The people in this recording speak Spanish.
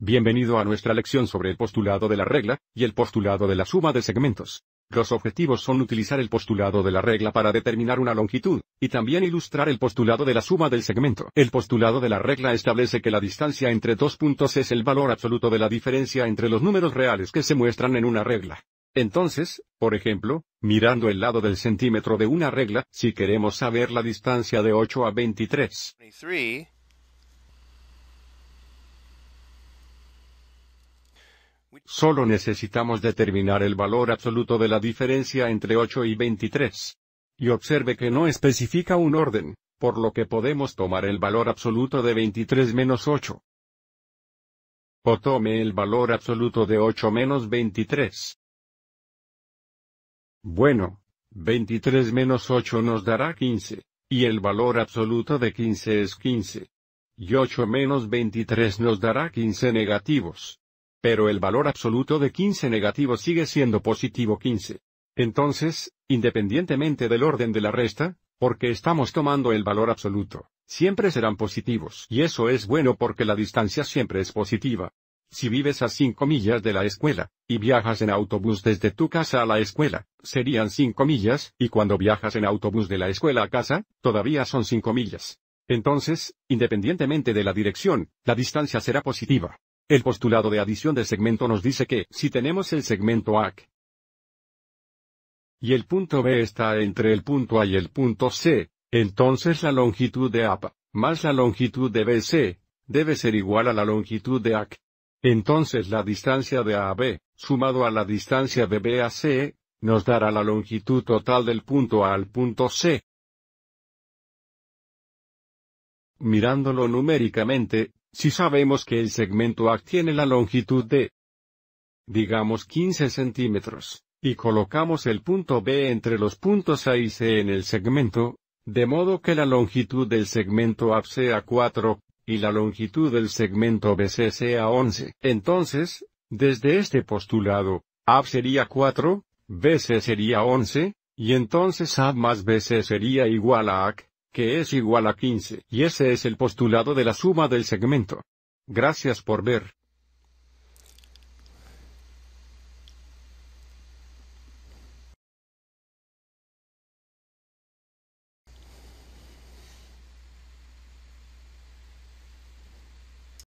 Bienvenido a nuestra lección sobre el postulado de la regla, y el postulado de la suma de segmentos. Los objetivos son utilizar el postulado de la regla para determinar una longitud, y también ilustrar el postulado de la suma del segmento. El postulado de la regla establece que la distancia entre dos puntos es el valor absoluto de la diferencia entre los números reales que se muestran en una regla. Entonces, por ejemplo, mirando el lado del centímetro de una regla, si queremos saber la distancia de 8 a 23, Solo necesitamos determinar el valor absoluto de la diferencia entre 8 y 23. Y observe que no especifica un orden, por lo que podemos tomar el valor absoluto de 23 menos 8. O tome el valor absoluto de 8 menos 23. Bueno, 23 menos 8 nos dará 15, y el valor absoluto de 15 es 15. Y 8 menos 23 nos dará 15 negativos pero el valor absoluto de 15 negativo sigue siendo positivo 15. Entonces, independientemente del orden de la resta, porque estamos tomando el valor absoluto, siempre serán positivos. Y eso es bueno porque la distancia siempre es positiva. Si vives a 5 millas de la escuela, y viajas en autobús desde tu casa a la escuela, serían 5 millas, y cuando viajas en autobús de la escuela a casa, todavía son 5 millas. Entonces, independientemente de la dirección, la distancia será positiva. El postulado de adición de segmento nos dice que, si tenemos el segmento AC, y el punto B está entre el punto A y el punto C, entonces la longitud de A más la longitud de BC, debe ser igual a la longitud de AC. Entonces la distancia de A a B, sumado a la distancia de B a C, nos dará la longitud total del punto A al punto C. Mirándolo numéricamente, si sabemos que el segmento A tiene la longitud de, digamos 15 centímetros, y colocamos el punto B entre los puntos A y C en el segmento, de modo que la longitud del segmento A sea 4, y la longitud del segmento BC sea 11. Entonces, desde este postulado, A sería 4, BC sería 11, y entonces A más BC sería igual a AC, que es igual a 15, y ese es el postulado de la suma del segmento. Gracias por ver.